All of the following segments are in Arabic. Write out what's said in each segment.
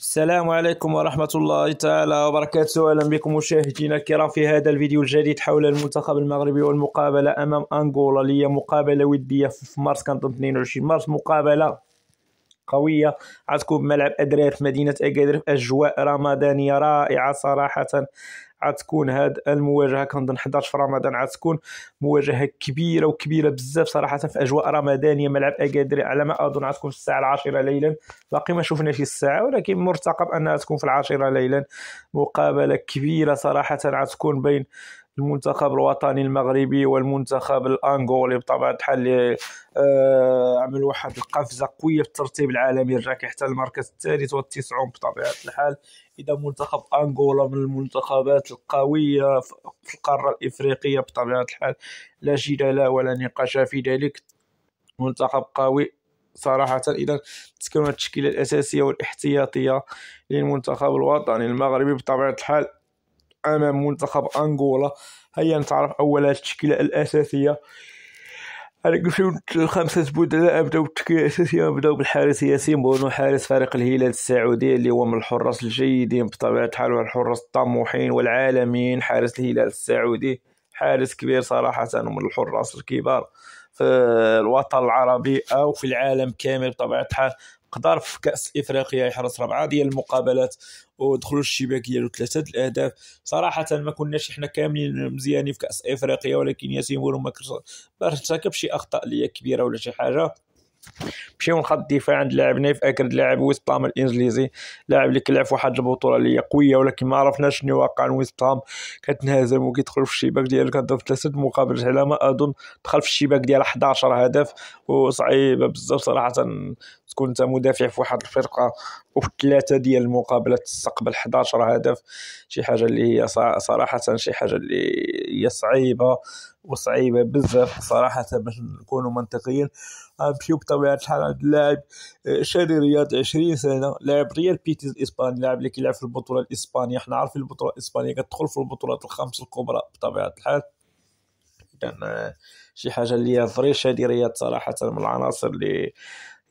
السلام عليكم ورحمة الله تعالى وبركاته أهلا بكم مشاهدينا الكرام في هذا الفيديو الجديد حول المنتخب المغربي والمقابلة أمام أنغولا اللي هي مقابلة ودية في مارس كنظن 22 مارس مقابلة قويه عتكون بملعب ادرير في مدينه اكادير اجواء رمضانيه رائعه صراحه عتكون هاد المواجهه كنظن 11 في رمضان عتكون مواجهه كبيره وكبيره بزاف صراحه في اجواء رمضانيه ملعب اكادير على ما اظن عتكون في الساعه العاشرة ليلا باقي ما شفناش الساعه ولكن مرتقب انها تكون في العاشرة ليلا مقابله كبيره صراحه عتكون بين المنتخب الوطني المغربي والمنتخب الانغولي بطبيعه الحال آه، عمل واحد القفزه قويه في الترتيب العالمي رجع حتى المركز الثالث والتسعون بطبيعه الحال اذا منتخب انغولا من المنتخبات القويه في القاره الافريقيه بطبيعه الحال لا جدال ولا نقاش في ذلك منتخب قوي صراحة إذا تكون التشكيلة الأساسية والاحتياطية للمنتخب الوطني المغربي بطبيعة الحال أمام منتخب أنغولا هيا نتعرف أول التشكيلة الأساسية على كل خمسة بدلاء بداو التشكيلة الأساسية بداو بالحارس ياسين بونو حارس فريق الهلال السعودي اللي هو من الحراس الجيدين بطبيعة الحال والحراس الطموحين والعالمين حارس الهلال السعودي حارس كبير صراحة ومن الحراس الكبار في الوطن العربي أو في العالم كامل بطبيعة الحال قدر في كاس افريقيا يحرس ربعه ديال المقابلات ودخلوا الشباك ديالو ثلاثه الاهداف صراحه ما كناش حنا كاملين مزيانين في كاس افريقيا ولكن ياسين بولو ما ارتكب شي اخطاء اللي كبيره ولا شي حاجه مشيو لخط الدفاع عند لاعبنا نيف اكرد لاعب ويست بام الانجليزي لاعب اللي كيلعب فواحد واحد البطوله اللي هي قويه ولكن ما عرفناش شنو واقع ويست بام كتنهزم وكيدخل في الشباك ديالو كضرب ثلاثه مقابل على ما اظن دخل في الشباك ديال 11 هدف وصعيبه بزاف صراحه تكون انت مدافع في واحد الفرقه وفي ثلاثه ديال المقابلات تستقبل 11 هدف شي حاجه اللي هي صراحه شي حاجه اللي هي صعيبه وصعيبه بزاف صراحه باش نكونوا منطقيين طبيعة الحال عند اللاعب آه، شاري رياض 20 سنه لاعب ريال بيتيز الاسباني لاعب اللي كيلعب في البطوله الاسبانيه حنا عارفين البطوله الاسبانيه كتدخل في البطولات الخمس الكبرى بطبيعه الحال كان يعني شي حاجه اللي هي فريشه رياض صراحه من العناصر اللي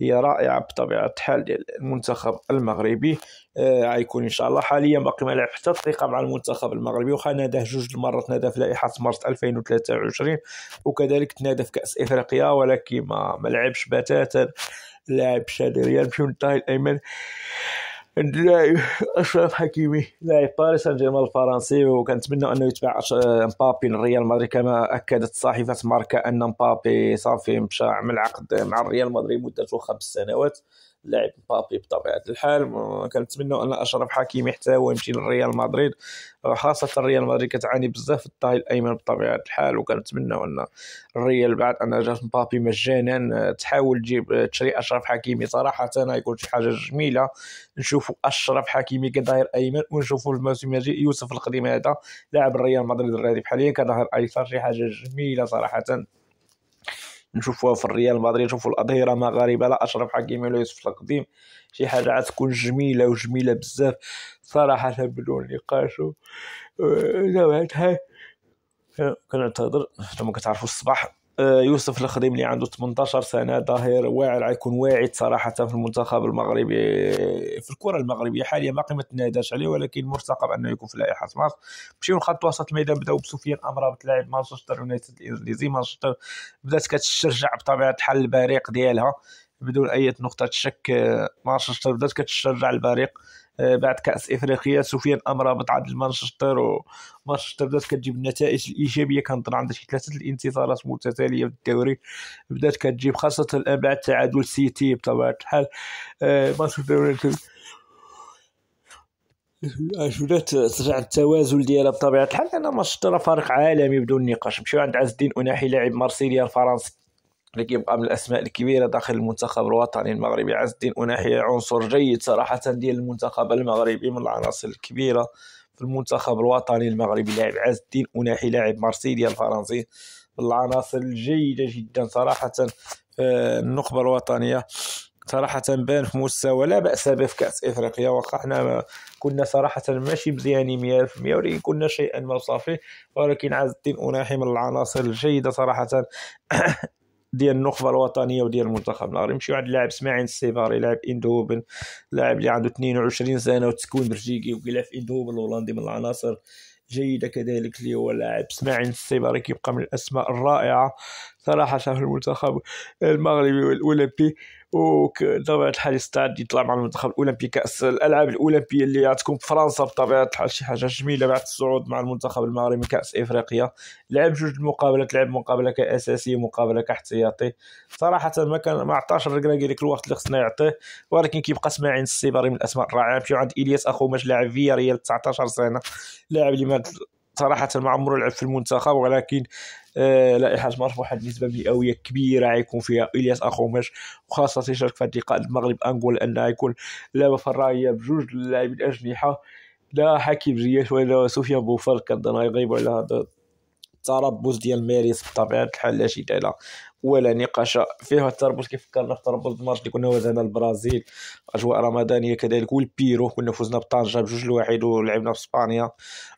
هي رائعه بطبيعه الحال ديال المنتخب المغربي آه، غيكون آه ان شاء الله حاليا باقي ما لعب حتى دقيقه مع المنتخب المغربي وخا ناداه جوج المرات ناداه في لائحه مارس 2023 وكذلك تنادى في كاس افريقيا ولكن ما, ما لعبش بتاتا لاعب شادي ريال مشيو الايمن اشرف حكيمي لاعب باريس سان جيرمان الفرنسي وكنتمنى انه يتبع مبابي لريال مدريد كما اكدت صحيفه ماركا ان مبابي صافي مشى عمل عقد مع ريال مدريد مدته خمس سنوات لاعب مبابي بطبيعه الحال كنتمنى ان اشرف حكيمي حتى هو يمشي لريال مدريد خاصه ريال مدريد كتعاني بزاف في الطاهي الايمن بطبيعه الحال وكنتمنى ان الريال بعد ان جات مبابي مجانا تحاول تجيب تشري اشرف حكيمي صراحه غيكون شي حاجه جميله نشوفوا اشرف حكيمي كظهير ايمن ونشوفوا الموسم الجاي يوسف القديم هذا لاعب الريال مدريد الراتب حاليا كظهير ايسر شي حاجه جميله صراحه نشوفوها في الريال مدريد نشوفوا الاظهره مغاربه لا اشرف حكيمي ولا يوسف القديم شي حاجه غتكون جميله وجميله بزاف صراحه بدون نقاش زعما كنعتذر حتى ما كتعرفوا الصباح آه، يوسف الخديم اللي عنده 18 سنه ظاهر واعر غيكون واعد صراحه في المنتخب المغربي في الكره المغربيه حاليا باقي ما تناداش عليه ولكن مرتقب انه يكون في لائحه مارس من خط وسط الميدان بداو بسفيان امرابط لاعب مانشستر يونايتد الانجليزي مانشستر بدات كتشجع بطبيعه الحال البريق ديالها بدون اي نقطه شك آه، مانشستر بدات كتشجع الفريق آه، بعد كاس افريقيا سفيان امرابط تعادل مانشستر ومانشستر بدات كتجيب النتائج الايجابيه كنظن عندها شي ثلاثه الانتصارات متتاليه في الدوري بدات كتجيب خاصه الان بعد تعادل سيتي بطبيعه الحال آه، مانشستر يونايتد بدات ترجع التوازن ديالها بطبيعه الحال لان مانشستر فريق عالمي بدون نقاش مشيو عند عز الدين اناحي لاعب مارسيليا الفرنسي اللي كيبقى من الاسماء الكبيره داخل المنتخب الوطني المغربي عز الدين اناحي عنصر جيد صراحه ديال المنتخب المغربي من العناصر الكبيره في المنتخب الوطني المغربي لاعب عز الدين اناحي لاعب مارسيليا الفرنسي من العناصر الجيده جدا صراحه آه، النخبه الوطنيه صراحة بان في مستوى لا بأس به في كأس إفريقيا واخا حنا كنا صراحة ماشي مزيانين 100% ولكن كنا شيئا ما صافي ولكن عز الدين أناحي من العناصر الجيدة صراحة ديال النخبه الوطنيه وديال المنتخب النهار ماشي واحد اللاعب اسماعيل السيفاري لاعب اندوبن لاعب اللي عنده 22 سنه وتكون برجيكي وكيلعب في اندوبن الهولندي من العناصر جيدة كذلك اللي هو لاعب اسماعيل السيفاري كيبقى من الأسماء الرائعة صراحة شاف المنتخب المغربي والأولمبي وطبيعة الحال يستعد يطلع مع المنتخب الأولمبي كأس الألعاب الأولمبية اللي غتكون في فرنسا بطبيعة الحال شي حاجة جميلة بعد الصعود مع المنتخب المغربي كأس إفريقيا لعب جوج المقابلات لعب مقابلة كأساسي ومقابلة كاحتياطي صراحة ما كان ما عطاش الركراكي ديك الوقت اللي خصنا يعطيه ولكن كيبقى سماعين السيباري من الأسماء الرائعة في عند إلياس أخو ماش لاعب فيا ريال 19 سنة لاعب اللي ما صراحة ما عمره لعب في المنتخب ولكن آه، لائحه مرفوحه نسبة مئويه كبيره غيكون فيها الياس اخوماش وخاصه تيشارك في اللقاء المغرب انقول ان يكون لعبه فرايه بجوج اللاعبين الاجنحه لا حكيم زياش ولا سوفيا بوفال كنظن غيغيبوا على هذا التربص ديال ماريس بطبيعه الحال لا شي داله ولا نقاش فيها التربص كيف فكرنا في تربص مارش اللي كنا وزنا البرازيل اجواء رمضانيه كذلك والبيرو كنا فزنا بطنجه بجوج لواحد ولعبنا في اسبانيا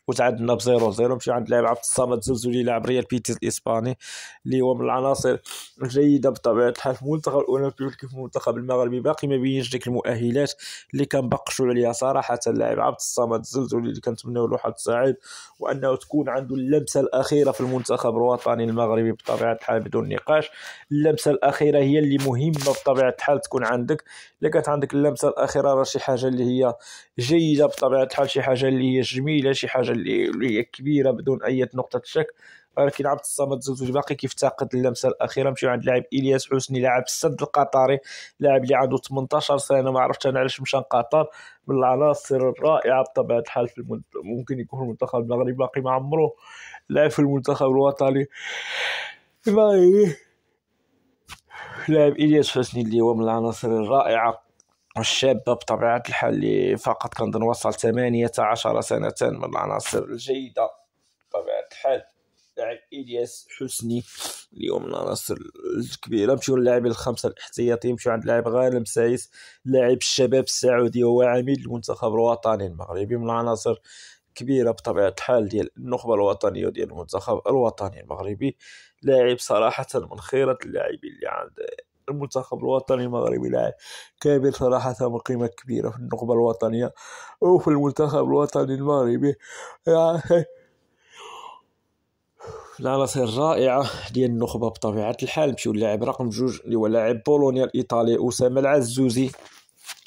وتعادلنا ب 0 0 مشي عند لاعب عبد الصمد زلزولي لاعب ريال بيتيس الاسباني اللي هو من العناصر الجيده بطبيعه الحال في المنتخب الاولمبي في المنتخب المغربي باقي ما بينش ديك المؤهلات اللي كنبقشوا عليها صراحه اللاعب عبد الصمد زلزولي اللي كنتمناو له حظ سعيد وانه تكون عنده اللمسه الاخيره في المنتخب الوطني المغربي بطبيعه الحال بدون نقاش اللمسه الاخيره هي اللي مهمه بطبيعه الحال تكون عندك الا كانت عندك اللمسه الاخيره راه شي حاجه اللي هي جيده بطبيعه الحال شي حاجه اللي هي جميله شي حاجه اللي هي كبيره بدون اي نقطه شك ولكن عبد الصمد زوج باقي كيفتقد اللمسه الاخيره مشيو عند لاعب الياس حسني لاعب السد القطري لاعب اللي عنده 18 سنه ما عرفتش انا علاش مشى لقطر من العناصر الرائعه بطبيعه الحال في المد... ممكن يكون المنتخب المغربي باقي ما عمره لعب في المنتخب الوطني ما اللاعب الياس فاسني هو من العناصر الرائعه والشابه بطبيعه الحال اللي فقط كنظن وصل 18 سنه من العناصر الجيده بطبيعه الحال لاعب الياس حسني اليوم من العناصر الكبيره مشيو للاعب الخمسه الاحتياطي مشيو عند لاعب غانم سايس لاعب الشباب السعودي هو عميد المنتخب الوطني المغربي من العناصر كبيره بطبيعه الحال ديال النخبه الوطنيه وديال المنتخب الوطني المغربي لاعب صراحه من خيره اللاعبين اللي عند المنتخب الوطني المغربي لاعب كبير صراحة من قيمة كبيرة في النخبة الوطنية وفي المنتخب الوطني المغربي آه، يعني العناصر الرائعة ديال النخبة بطبيعة الحال مشيو اللاعب رقم جوج اللي هو لاعب بولونيا الإيطالي أسامة العزوزي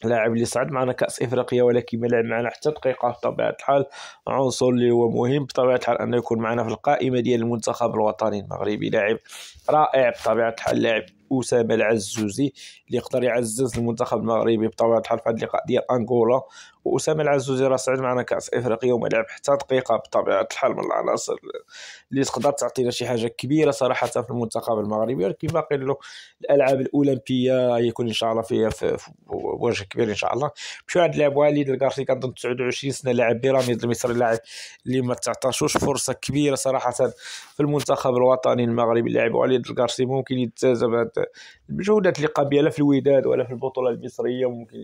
لاعب اللي صعد معنا كاس افريقيا ولكن ما لعب معنا حتى دقيقه بطبيعه الحال عنصر اللي هو مهم بطبيعه الحال انه يكون معنا في القائمه ديال المنتخب الوطني المغربي لاعب رائع بطبيعه الحال لاعب اسامه العزوزي اللي يقدر يعزز المنتخب المغربي بطبيعه الحال في هذا اللقاء ديال انغولا واسامه العزوزي راه صعد معنا كاس افريقيا وما لعب حتى دقيقه بطبيعه الحال من العناصر اللي تقدر تعطينا شي حاجه كبيره صراحه في المنتخب المغربي ولكن باقي له الالعاب الاولمبيه يكون ان شاء الله فيها في وجه كبير ان شاء الله مشو عند اللاعب وليد الكارسي كنظن 29 سنه لاعب بيراميد المصري لاعب اللي ما تعطاشوش فرصه كبيره صراحه في المنتخب الوطني المغربي اللاعب وليد الكارسي ممكن يتجاوز بجودة اللي قابلة في الوداد ولا في البطولة المصرية ممكن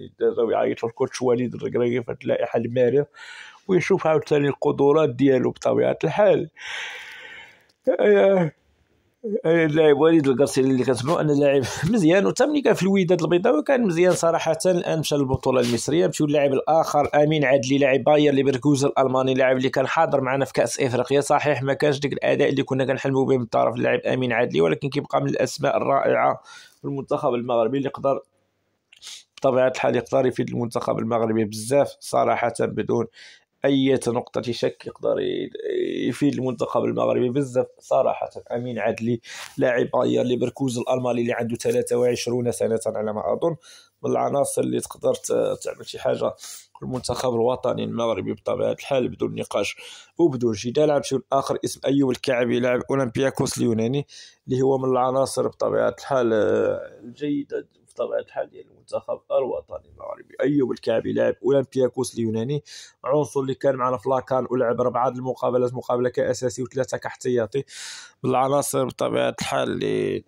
يعيطوا الكوتش وليد الركراكي في اللائحة المارية ويشوف عاوتاني القدرات ديالو بطبيعة الحال آه، اللاعب وليد القرصي اللي كنسمعوا انه لاعب مزيان وتا ملي كان في الوداد البيضاوي كان مزيان صراحه الان مشى للبطوله المصريه مشى اللاعب الاخر امين عدلي لاعب باير ليفركوز الالماني لاعب اللي كان حاضر معنا في كاس افريقيا صحيح ما كانش ديك الاداء اللي كنا كنحلموا به من طرف اللاعب امين عدلي ولكن كيبقى من الاسماء الرائعه في المنتخب المغربي اللي قدر بطبيعه الحال يقدر يفيد المنتخب المغربي بزاف صراحه بدون اي نقطة شك يقدر يفيد المنتخب المغربي بزاف صراحة امين عدلي لاعب باير ليفركوز الالماني اللي عنده 23 سنة على ما اظن من العناصر اللي تقدر تعمل شي حاجه المنتخب الوطني المغربي بطبيعه الحال بدون نقاش وبدون جدال غنمشيو الآخر اسم ايوب الكعبي لاعب اولمبياكوس اليوناني اللي هو من العناصر بطبيعه الحال آه، الجيده بطبيعه الحال ديال المنتخب الوطني المغربي ايوب الكعبي لاعب اولمبياكوس اليوناني عنصر اللي كان معنا في لاكان ولعب ربعة المقابلات مقابله كاساسي وثلاثه كاحتياطي من العناصر بطبيعه الحال اللي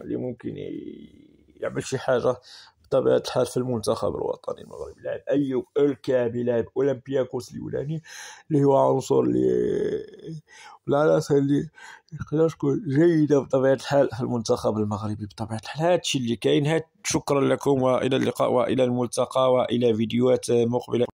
اللي ممكن ي... يعمل شي حاجه بطبيعه الحال في المنتخب الوطني المغربي لعب اي الكابي لعب اولمبياكوس اليوناني اللي هو عنصر اللي العناصر اللي تقدر تكون جيده بطبيعه الحال في المنتخب المغربي بطبيعه الحال هادشي اللي كاين هاد شكرا لكم والى اللقاء والى الملتقى والى فيديوهات مقبله